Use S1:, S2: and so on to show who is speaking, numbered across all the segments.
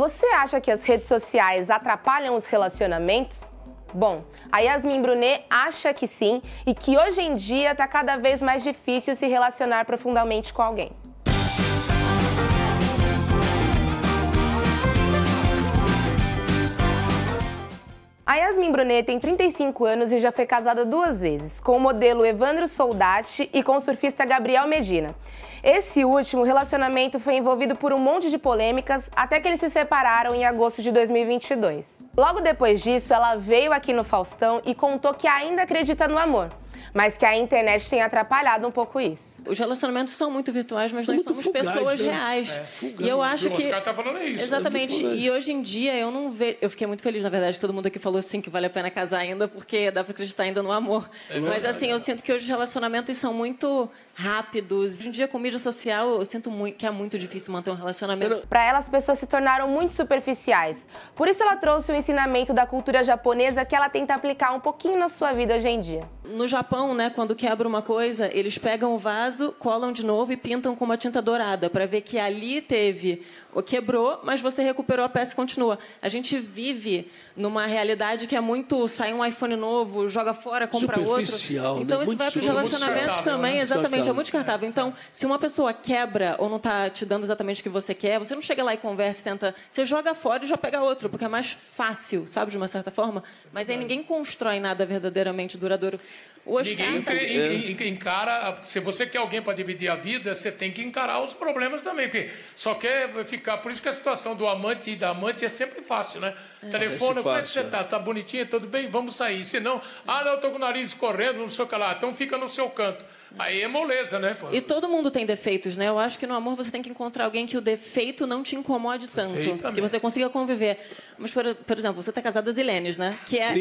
S1: Você acha que as redes sociais atrapalham os relacionamentos? Bom, a Yasmin Brunet acha que sim e que hoje em dia está cada vez mais difícil se relacionar profundamente com alguém. Yasmin Brunet tem 35 anos e já foi casada duas vezes, com o modelo Evandro Soldati e com o surfista Gabriel Medina. Esse último relacionamento foi envolvido por um monte de polêmicas até que eles se separaram em agosto de 2022. Logo depois disso, ela veio aqui no Faustão e contou que ainda acredita no amor mas que a internet tem atrapalhado um pouco isso. Os relacionamentos
S2: são muito virtuais, mas nós somos fugaz, pessoas né? reais. É, fugaz, e eu acho que. O tá falando é isso. É Exatamente. É e hoje em dia eu não vejo. Eu fiquei muito feliz, na verdade, todo mundo aqui falou assim que vale a pena casar ainda, porque dá pra acreditar ainda no amor. É mas assim, eu sinto que hoje os relacionamentos são muito rápidos. Hoje em dia, com mídia social, eu sinto muito que é muito difícil manter um relacionamento.
S1: Para ela, as pessoas se tornaram muito superficiais. Por isso, ela trouxe o ensinamento da cultura japonesa que ela tenta aplicar um pouquinho na sua vida hoje em dia
S2: no Japão, né, quando quebra uma coisa, eles pegam o vaso, colam de novo e pintam com uma tinta dourada para ver que ali teve quebrou, mas você recuperou a peça e continua. A gente vive numa realidade que é muito sai um iPhone novo, joga fora, compra outro. Né? Então né? isso muito vai para os relacionamentos também, né? exatamente, é muito descartável. Então, se uma pessoa quebra ou não está te dando exatamente o que você quer, você não chega lá e conversa, tenta, você joga fora e já pega outro, porque é mais fácil, sabe, de uma certa forma. Mas aí ninguém constrói nada verdadeiramente duradouro. Ninguém
S3: é. encara. Se você quer alguém para dividir a vida, você tem que encarar os problemas também, porque só quer ficar. Por isso que a situação do amante e da amante é sempre fácil, né? É, Telefone, como é que você tá? É. Tá bonitinha, tudo bem? Vamos sair. Se não, ah, não, eu tô com o nariz correndo não sei o que lá. Então fica no seu canto. Aí é moleza, né? E
S2: todo mundo tem defeitos, né? Eu acho que no amor você tem que encontrar alguém que o defeito não te incomode tanto. Que você consiga conviver. Mas, por, por exemplo, você tá casado a Zilenes, né? Que é, 33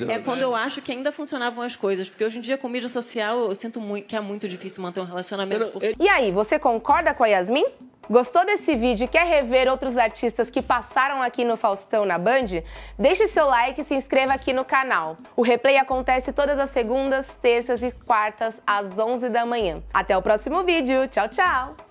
S2: é, anos. É, é quando eu acho que ainda funcionavam as coisas coisas, porque hoje em dia com mídia social eu sinto muito que é muito difícil manter um relacionamento.
S1: E aí, você concorda com a Yasmin? Gostou desse vídeo e quer rever outros artistas que passaram aqui no Faustão na Band? Deixe seu like e se inscreva aqui no canal. O replay acontece todas as segundas, terças e quartas às 11 da manhã. Até o próximo vídeo. Tchau, tchau!